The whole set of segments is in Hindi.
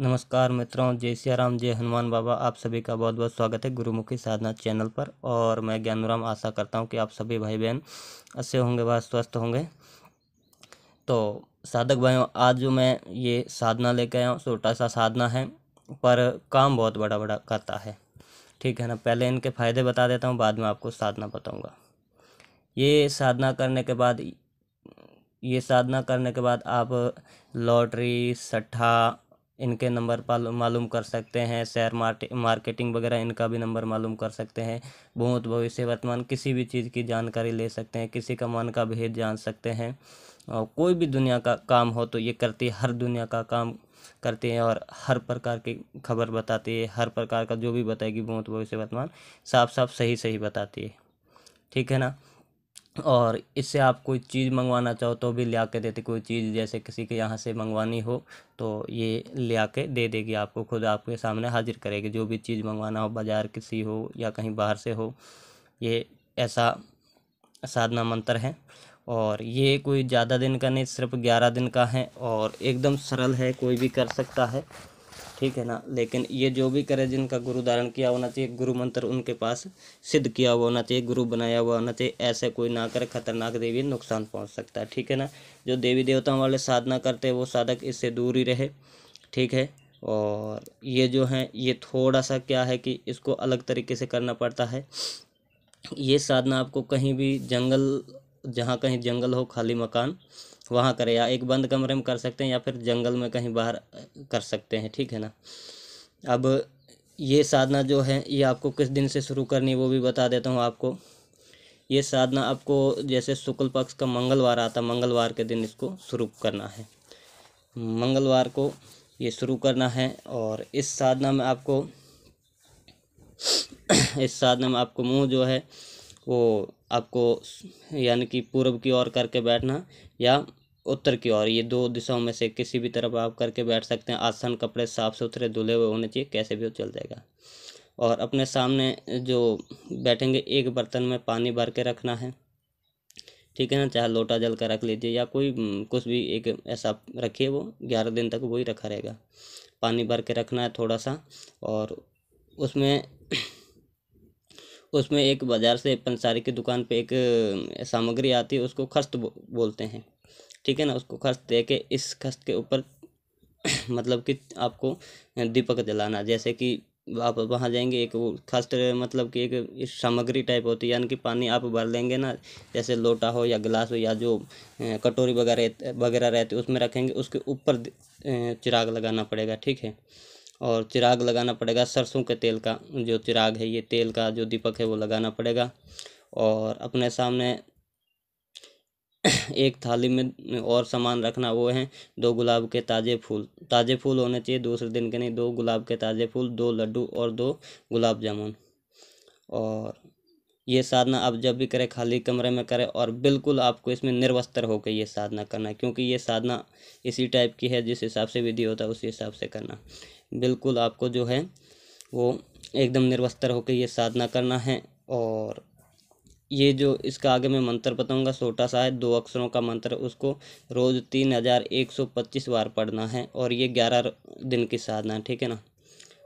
नमस्कार मित्रों जय सियाराम जय हनुमान बाबा आप सभी का बहुत बहुत स्वागत है गुरुमुखी साधना चैनल पर और मैं ज्ञानुराम आशा करता हूँ कि आप सभी भाई बहन अच्छे होंगे व स्वस्थ होंगे तो साधक भाइयों आज जो मैं ये साधना लेके आया हूँ छोटा सा साधना है पर काम बहुत बड़ा बड़ा करता है ठीक है ना पहले इनके फ़ायदे बता देता हूँ बाद में आपको साधना बताऊँगा ये साधना करने के बाद ये साधना करने के बाद आप लॉटरी सट्ठा इनके नंबर मालूम कर सकते हैं शेयर मार्केटिंग वगैरह इनका भी नंबर मालूम कर सकते हैं बहुत भविष्य वर्तमान किसी भी चीज़ की जानकारी ले सकते हैं किसी का मन का भेद जान सकते हैं और कोई भी दुनिया का काम हो तो ये करती है हर दुनिया का काम करती है और हर प्रकार की खबर बताती है हर प्रकार का जो भी बताएगी बहुत भविष्य वर्तमान साफ साफ सही सही बताती है ठीक है ना और इससे आप कोई चीज़ मंगवाना चाहो तो भी ले के देते कोई चीज़ जैसे किसी के यहाँ से मंगवानी हो तो ये ले के दे देगी आपको खुद आपके सामने हाजिर करेगी जो भी चीज़ मंगवाना हो बाज़ार किसी हो या कहीं बाहर से हो ये ऐसा साधना मंत्र है और ये कोई ज़्यादा दिन का नहीं सिर्फ ग्यारह दिन का है और एकदम सरल है कोई भी कर सकता है ठीक है ना लेकिन ये जो भी करे जिनका गुरु धारण किया होना चाहिए गुरु मंत्र उनके पास सिद्ध किया हुआ होना चाहिए गुरु बनाया हुआ होना चाहिए ऐसे कोई ना करे खतरनाक देवी नुकसान पहुंच सकता है ठीक है ना जो देवी देवताओं वाले साधना करते हैं वो साधक इससे दूर ही रहे ठीक है और ये जो है ये थोड़ा सा क्या है कि इसको अलग तरीके से करना पड़ता है ये साधना आपको कहीं भी जंगल जहाँ कहीं जंगल हो खाली मकान वहाँ करें या एक बंद कमरे में कर सकते हैं या फिर जंगल में कहीं बाहर कर सकते हैं ठीक है ना अब ये साधना जो है ये आपको किस दिन से शुरू करनी वो भी बता देता हूँ आपको ये साधना आपको जैसे शुक्ल पक्ष का मंगलवार आता मंगलवार के दिन इसको शुरू करना है मंगलवार को ये शुरू करना है और इस साधना में आपको इस साधना में आपको मुंह जो है उसको आपको यानी कि पूर्व की ओर करके बैठना या उत्तर की ओर ये दो दिशाओं में से किसी भी तरफ आप करके बैठ सकते हैं आसन कपड़े साफ़ सुथरे धुले हुए होने चाहिए कैसे भी चल जाएगा और अपने सामने जो बैठेंगे एक बर्तन में पानी भर के रखना है ठीक है ना चाहे लोटा जल कर रख लीजिए या कोई कुछ भी एक ऐसा रखिए वो ग्यारह दिन तक वही रखा रहेगा पानी भर के रखना है थोड़ा सा और उसमें उसमें एक बाज़ार से पंसारी की दुकान पे एक सामग्री आती है उसको खस्त बोलते हैं ठीक है ना उसको खस्त दे के इस खस्त के ऊपर मतलब कि आपको दीपक जलाना जैसे कि आप वहाँ जाएंगे एक वो खस्त मतलब कि एक सामग्री टाइप होती है यानी कि पानी आप भर लेंगे ना जैसे लोटा हो या गिलास हो या जो कटोरी वगैरह वगैरह रहती है उसमें रखेंगे उसके ऊपर चिराग लगाना पड़ेगा ठीक है और चिराग लगाना पड़ेगा सरसों के तेल का जो चिराग है ये तेल का जो दीपक है वो लगाना पड़ेगा और अपने सामने एक थाली में और सामान रखना वो है दो गुलाब के ताज़े फूल ताज़े फूल होने चाहिए दूसरे दिन के नहीं दो गुलाब के ताज़े फूल दो लड्डू और दो गुलाब जामुन और ये साधना आप जब भी करें खाली कमरे में करें और बिल्कुल आपको इसमें निर्वस्त्र होकर ये साधना करना है क्योंकि ये साधना इसी टाइप की है जिस हिसाब से विधि होता है उसी हिसाब से करना बिल्कुल आपको जो है वो एकदम निर्वस्त्र होकर ये साधना करना है और ये जो इसका आगे मैं मंत्र बताऊंगा छोटा सा है दो अक्षरों का मंत्र उसको रोज़ तीन हज़ार एक सौ पच्चीस बार पढ़ना है और ये ग्यारह दिन की साधना है ठीक है ना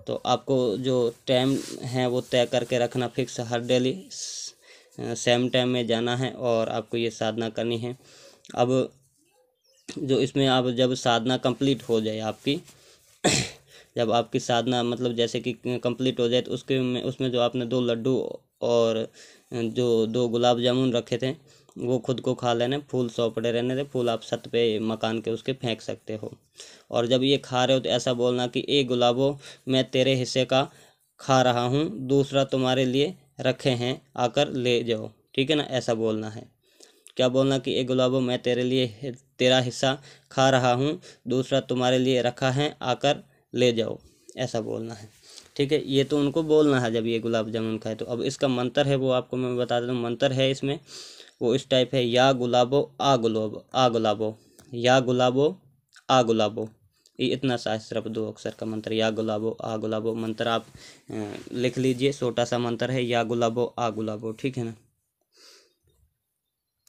तो आपको जो टाइम है वो तय करके रखना फिक्स हर डेली सेम टाइम में जाना है और आपको ये साधना करनी है अब जो इसमें आप जब साधना कंप्लीट हो जाए आपकी जब आपकी साधना मतलब जैसे कि कंप्लीट हो जाए तो उसके में उसमें जो आपने दो लड्डू और जो दो गुलाब जामुन रखे थे वो खुद को खा लेने फूल सौ पड़े रहने थे फूल आप छत पे मकान के उसके फेंक सकते हो और जब ये खा रहे हो तो ऐसा बोलना कि ए गुलाबो मैं तेरे हिस्से का खा रहा हूँ दूसरा तुम्हारे लिए रखे हैं आकर ले जाओ ठीक है ना ऐसा बोलना है क्या बोलना कि ए गुलाबो मैं तेरे लिए तेरा हिस्सा खा रहा हूँ दूसरा तुम्हारे लिए रखा है आकर ले जाओ ऐसा बोलना है ठीक है ये तो उनको बोलना है जब ये गुलाब जामुन खाए तो अब इसका मंत्र है वो आपको मैं बता देता हूँ मंत्र है इसमें वो इस टाइप है या गुलाबो आ गुलाबो आ गुलाबो या गुलाबो आ गुलाबो ये इतना सा सिर्फ दो अक्षर का मंत्र या गुलाबो आ गुलाबो मंत्र आप लिख लीजिए छोटा सा मंत्र है या गुलाबो आ गुलाबो ठीक है ना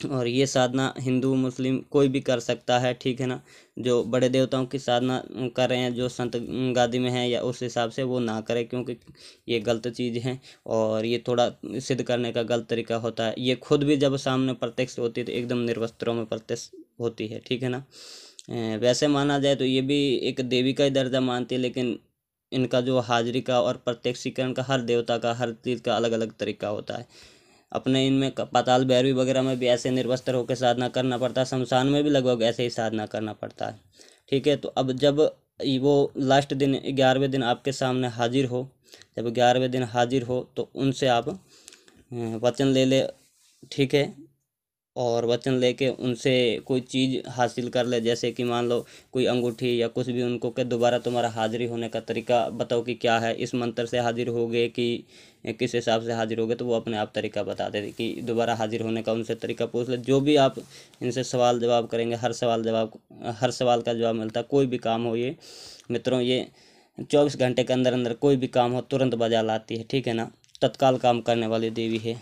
और ये साधना हिंदू मुस्लिम कोई भी कर सकता है ठीक है ना जो बड़े देवताओं की साधना कर रहे हैं जो संत गादी में है या उस हिसाब से वो ना करें क्योंकि ये गलत चीज़ है और ये थोड़ा सिद्ध करने का गलत तरीका होता है ये खुद भी जब सामने प्रत्यक्ष होती है तो एकदम निर्वस्त्रों में प्रत्यक्ष होती है ठीक है ना वैसे माना जाए तो ये भी एक देवी का ही दर्जा मानती है लेकिन इनका जो हाजिरी का और प्रत्यक्षीकरण का हर देवता का हर चीज़ का अलग अलग तरीका होता है अपने इनमें पाताल भैरवी वगैरह में भी ऐसे निर्वस्त्र होकर साधना करना पड़ता है शमशान में भी लगभग ऐसे ही साधना करना पड़ता है ठीक है तो अब जब वो लास्ट दिन ग्यारहवें दिन आपके सामने हाजिर हो जब ग्यारहवें दिन हाजिर हो तो उनसे आप वचन ले ले ठीक है और वचन लेके उनसे कोई चीज़ हासिल कर ले जैसे कि मान लो कोई अंगूठी या कुछ भी उनको के दोबारा तुम्हारा हाजिरी होने का तरीका बताओ कि क्या है इस मंत्र से हाजिर हो गए कि किस हिसाब से हाजिर हो गए तो वो अपने आप तरीका बता दे कि दोबारा हाजिर होने का उनसे तरीका पूछ ले जो भी आप इनसे सवाल जवाब करेंगे हर सवाल जवाब हर सवाल का जवाब मिलता कोई भी काम हो ये मित्रों ये चौबीस घंटे के अंदर अंदर कोई भी काम हो तुरंत बजा लाती है ठीक है ना तत्काल काम करने वाली देवी है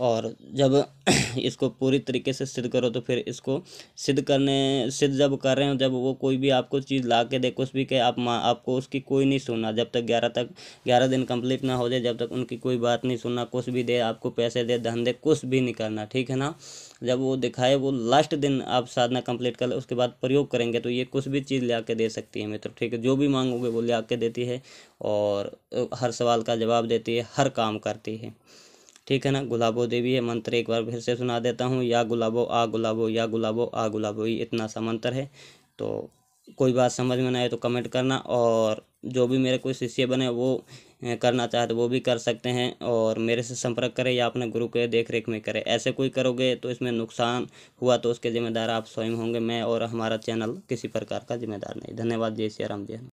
और जब इसको पूरी तरीके से सिद्ध करो तो फिर इसको सिद्ध करने सिद्ध जब कर रहे हो जब वो कोई भी आपको चीज़ ला के दे कुछ भी कहे आप माँ आपको उसकी कोई नहीं सुनना जब तक ग्यारह तक ग्यारह दिन कंप्लीट ना हो जाए जब तक उनकी कोई बात नहीं सुनना कुछ भी दे आपको पैसे दे धन दे कुछ भी नहीं करना ठीक है ना जब वो दिखाए वो लास्ट दिन आप साधना कंप्लीट कर ले उसके बाद प्रयोग करेंगे तो ये कुछ भी चीज़ ला के दे सकती है मित्र ठीक है जो भी मांगोगे वो ला के देती है और हर सवाल का जवाब देती है हर काम करती है ठीक है ना गुलाबो देवी है मंत्र एक बार फिर से सुना देता हूँ या गुलाबो आ गुलाबो या गुलाबो आ गुलाबो ये इतना सा मंत्र है तो कोई बात समझ में ना आए तो कमेंट करना और जो भी मेरे कोई शिष्य बने वो करना चाहे तो वो भी कर सकते हैं और मेरे से संपर्क करें या अपने गुरु के देख रेख में करें ऐसे कोई करोगे तो इसमें नुकसान हुआ तो उसके जिम्मेदार आप स्वयं होंगे मैं और हमारा चैनल किसी प्रकार का जिम्मेदार नहीं धन्यवाद जय सिया राम जी